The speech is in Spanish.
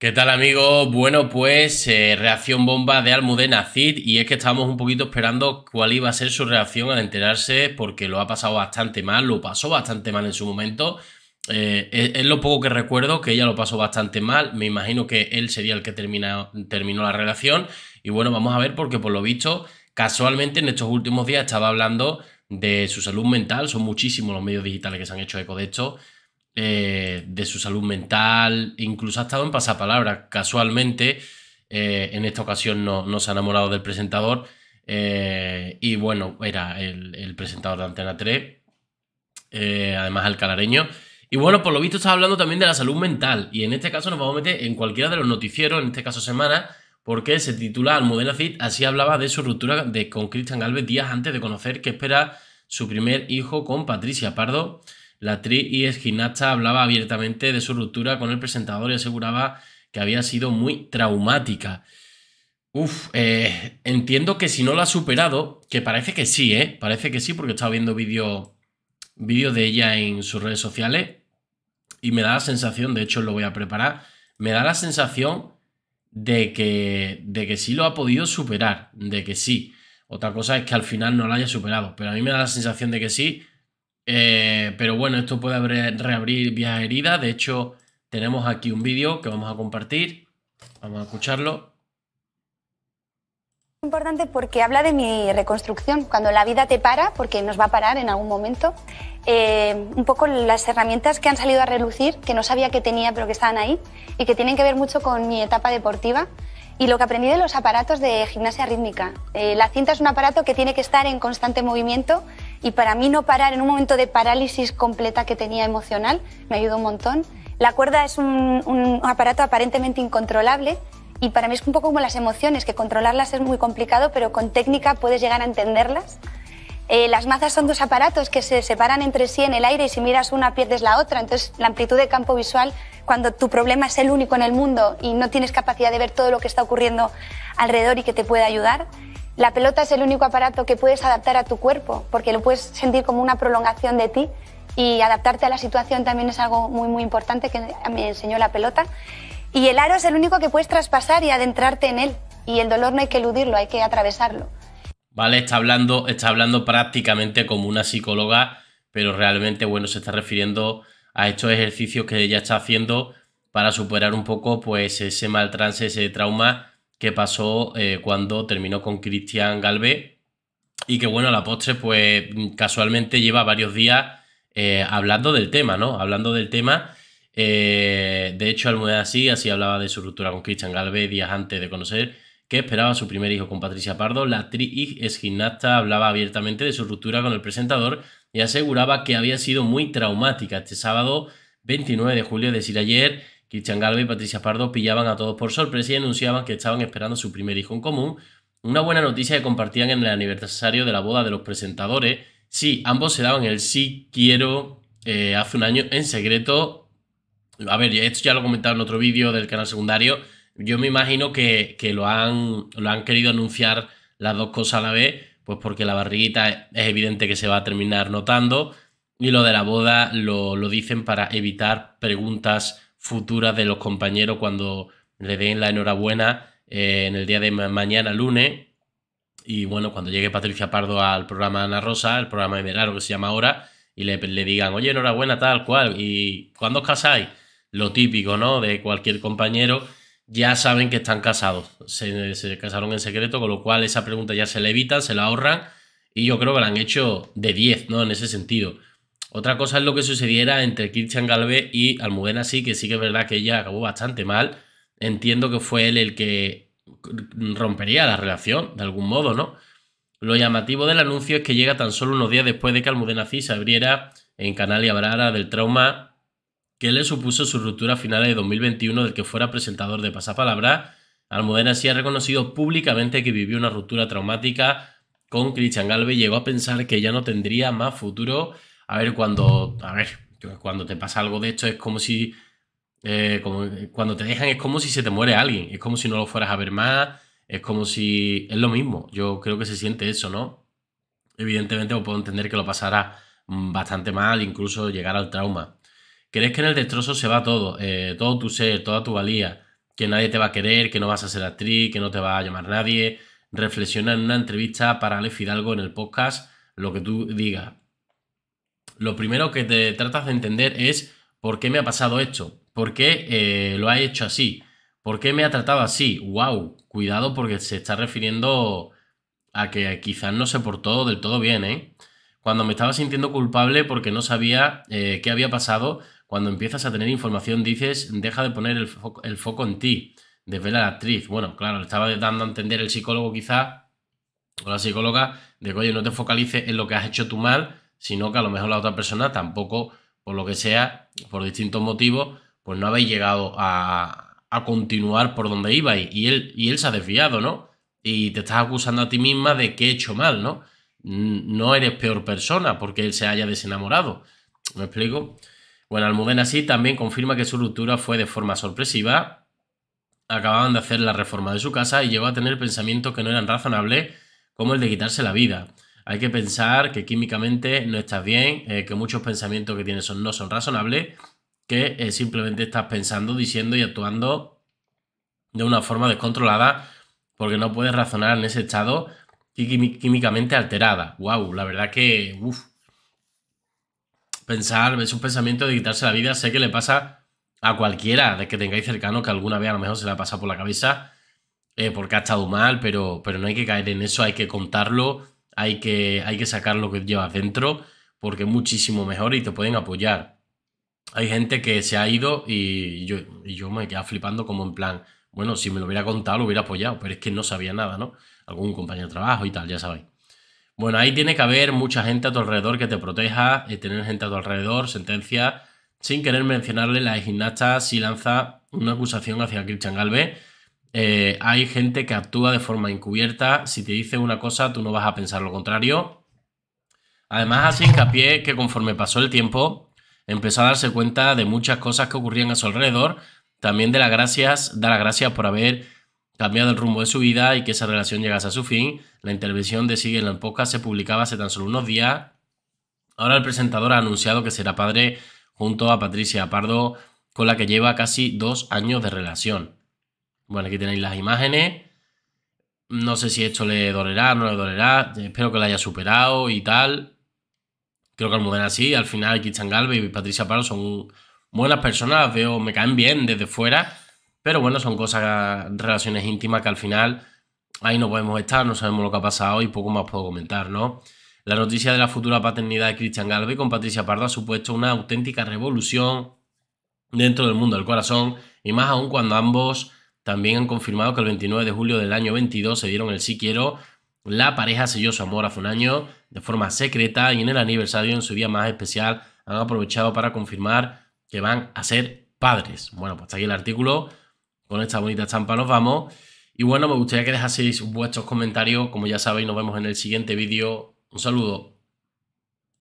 ¿Qué tal amigos? Bueno, pues eh, reacción bomba de Almudena Cid y es que estábamos un poquito esperando cuál iba a ser su reacción al enterarse porque lo ha pasado bastante mal, lo pasó bastante mal en su momento. Eh, es, lo poco que recuerdo, que ella lo pasó bastante mal. Me imagino que él sería el que terminó la relación. Y bueno, vamos a ver porque por lo visto, casualmente en estos últimos días estaba hablando de su salud mental. Son muchísimos los medios digitales que se han hecho eco de esto eh, de su salud mental, incluso ha estado en pasapalabras. Casualmente, eh, en esta ocasión no, se ha enamorado del presentador. Eh, y bueno, era el, presentador de Antena 3, además calareño Y bueno, por lo visto está hablando también de la salud mental. Y en este caso nos vamos a meter en cualquiera de los noticieros, en este caso Semana, porque se titula Almudena Fit, así hablaba de su ruptura de, con Cristian Galvez días antes de conocer que espera su primer hijo con Patricia Pardo. La actriz y es gimnasta hablaba abiertamente de su ruptura con el presentador y aseguraba que había sido muy traumática. Uf, eh, entiendo que si no lo ha superado, que parece que sí, ¿eh? Parece que sí, porque he estado viendo vídeos de ella en sus redes sociales y me da la sensación, de hecho lo voy a preparar, me da la sensación de que, de que sí lo ha podido superar, de que sí. Otra cosa es que al final no lo haya superado, pero a mí me da la sensación de que sí eh, pero bueno, esto puede reabrir vías heridas. De hecho, tenemos aquí un vídeo que vamos a compartir. Vamos a escucharlo. Importante porque habla de mi reconstrucción. Cuando la vida te para, porque nos va a parar en algún momento, eh, un poco las herramientas que han salido a relucir, que no sabía que tenía, pero que estaban ahí, y que tienen que ver mucho con mi etapa deportiva, y lo que aprendí de los aparatos de gimnasia rítmica. Eh, la cinta es un aparato que tiene que estar en constante movimiento y para mí no parar en un momento de parálisis completa que tenía emocional me ayudó un montón. La cuerda es un, aparato aparentemente incontrolable y para mí es un poco como las emociones, que controlarlas es muy complicado, pero con técnica puedes llegar a entenderlas. Eh, las mazas son dos aparatos que se separan entre sí en el aire y si miras una pierdes la otra. Entonces, la amplitud de campo visual, cuando tu problema es el único en el mundo y no tienes capacidad de ver todo lo que está ocurriendo alrededor y que te puede ayudar, la pelota es el único aparato que puedes adaptar a tu cuerpo, porque lo puedes sentir como una prolongación de ti y adaptarte a la situación también es algo muy, muy importante que me enseñó la pelota. Y el aro es el único que puedes traspasar y adentrarte en él. Y el dolor no hay que eludirlo, hay que atravesarlo. Vale, está hablando, está hablando prácticamente como una psicóloga, pero realmente, bueno, se está refiriendo a estos ejercicios que ella está haciendo para superar un poco, pues, ese mal trance, ese trauma qué pasó eh, cuando terminó con Cristian Galvé. Y que bueno, la postre, pues casualmente lleva varios días eh, hablando del tema, ¿no? Hablando del tema. Eh, de hecho, Almudena así, así hablaba de su ruptura con Cristian Galvé días antes de conocer que esperaba su primer hijo con Patricia Pardo. La actriz es gimnasta hablaba abiertamente de su ruptura con el presentador y aseguraba que había sido muy traumática. Este sábado 29 de julio, es decir, ayer, Kirchner Galvez y Patricia Pardo pillaban a todos por sorpresa y anunciaban que estaban esperando su primer hijo en común, una buena noticia que compartían en el aniversario de la boda de los presentadores. Sí, ambos se daban el sí quiero eh, hace un año en secreto. A ver, esto ya lo he comentado en otro vídeo del canal secundario. Yo me imagino que, lo, han, lo han querido anunciar las dos cosas a la vez, pues porque la barriguita es evidente que se va a terminar notando. Y lo de la boda lo, lo dicen para evitar preguntas futuras de los compañeros cuando le den la enhorabuena eh, en el día de mañana, lunes. Y bueno, cuando llegue Patricia Pardo al programa Ana Rosa, el programa de verano que se llama ahora, y le, digan, oye, enhorabuena, tal cual, ¿y cuándo os casáis? Lo típico, ¿no? De cualquier compañero, ya saben que están casados. Se, se casaron en secreto, con lo cual esa pregunta ya se le evitan, se la ahorran, y yo creo que la han hecho de 10, ¿no? En ese sentido. Otra cosa es lo que sucediera entre Christian Galve y Almudena, sí, que sí que es verdad que ella acabó bastante mal. Entiendo que fue él el que rompería la relación, de algún modo, ¿no? Lo llamativo del anuncio es que llega tan solo unos días después de que Almudena sí se abriera en Canal y Abrara del trauma que le supuso su ruptura final de 2021 del que fuera presentador de Pasapalabra. Almudena sí ha reconocido públicamente que vivió una ruptura traumática con Christian Galve y llegó a pensar que ya no tendría más futuro a ver, cuando, a ver, cuando te pasa algo de esto es como si, eh, cuando te dejan es como si se te muere alguien, es como si no lo fueras a ver más, es como si, es lo mismo, yo creo que se siente eso, ¿no? Evidentemente pues, puedo entender que lo pasará mm, bastante mal, incluso llegar al trauma. ¿Crees que en el destrozo se va todo? Eh, todo tu ser, toda tu valía, que nadie te va a querer, que no vas a ser actriz, que no te va a llamar nadie. Reflexiona en una entrevista para Ale Fidalgo en el podcast lo que tú digas lo primero que te tratas de entender es por qué me ha pasado esto, por qué eh, lo ha hecho así, por qué me ha tratado así. ¡Wow! Cuidado porque se está refiriendo a que quizás no se portó del todo bien, ¿eh? Cuando me estaba sintiendo culpable porque no sabía eh, qué había pasado, cuando empiezas a tener información dices, deja de poner el, foco en ti, desvela a la actriz. Bueno, claro, le estaba dando a entender el psicólogo quizás, o la psicóloga, de que, oye, no te focalices en lo que has hecho tú mal, sino que a lo mejor la otra persona tampoco, por lo que sea, por distintos motivos, pues no habéis llegado a, continuar por donde ibais y él, y él se ha desviado, ¿no? Y te estás acusando a ti misma de que he hecho mal, ¿no? No eres peor persona porque él se haya desenamorado. ¿Me explico? Bueno, Almudena sí también confirma que su ruptura fue de forma sorpresiva. Acababan de hacer la reforma de su casa y llegó a tener pensamientos que no eran razonables, como el de quitarse la vida. Hay que pensar que químicamente no estás bien, eh, que muchos pensamientos que tienes no son razonables, que eh, simplemente estás pensando, diciendo y actuando de una forma descontrolada porque no puedes razonar en ese estado químicamente alterada. ¡Wow! La verdad que... Pensar, es un pensamiento de quitarse la vida, sé que le pasa a cualquiera de que tengáis cercano que alguna vez a lo mejor se le ha pasado por la cabeza eh, porque ha estado mal, pero, pero no hay que caer en eso, hay que contarlo hay que, hay que sacar lo que llevas dentro porque es muchísimo mejor y te pueden apoyar. Hay gente que se ha ido y yo, y yo me quedo flipando como en plan, bueno, si me lo hubiera contado lo hubiera apoyado, pero es que no sabía nada, ¿no? Algún compañero de trabajo y tal, ya sabéis. Bueno, ahí tiene que haber mucha gente a tu alrededor que te proteja, eh, tener gente a tu alrededor, sentencia. Sin querer mencionarle, la gimnasta si lanza una acusación hacia Christian Galvez eh, hay gente que actúa de forma encubierta. Si te dice una cosa, tú no vas a pensar lo contrario. Además, así hincapié que conforme pasó el tiempo, empezó a darse cuenta de muchas cosas que ocurrían a su alrededor. También de las gracias, da las gracias por haber cambiado el rumbo de su vida y que esa relación llegase a su fin. La intervención de Sigue en la poca se publicaba hace tan solo unos días. Ahora el presentador ha anunciado que será padre junto a Patricia Pardo, con la que lleva casi dos años de relación. Bueno, aquí tenéis las imágenes. No sé si esto le dolerá, no le dolerá. Espero que lo haya superado y tal. Creo que Almudena sí. Al final, Christian Galvez y Patricia Pardo son buenas personas. Veo, me caen bien desde fuera. Pero bueno, son cosas, relaciones íntimas que al final ahí no podemos estar, no sabemos lo que ha pasado y poco más puedo comentar, ¿no? La noticia de la futura paternidad de Christian Galve con Patricia Pardo ha supuesto una auténtica revolución dentro del mundo del corazón y más aún cuando ambos también han confirmado que el 29 de julio del año 22 se dieron el sí quiero. La pareja selló su amor hace un año de forma secreta y en el aniversario, en su día más especial, han aprovechado para confirmar que van a ser padres. Bueno, pues está aquí el artículo. Con esta bonita estampa nos vamos. Y bueno, me gustaría que dejaseis vuestros comentarios. Como ya sabéis, nos vemos en el siguiente vídeo. Un saludo.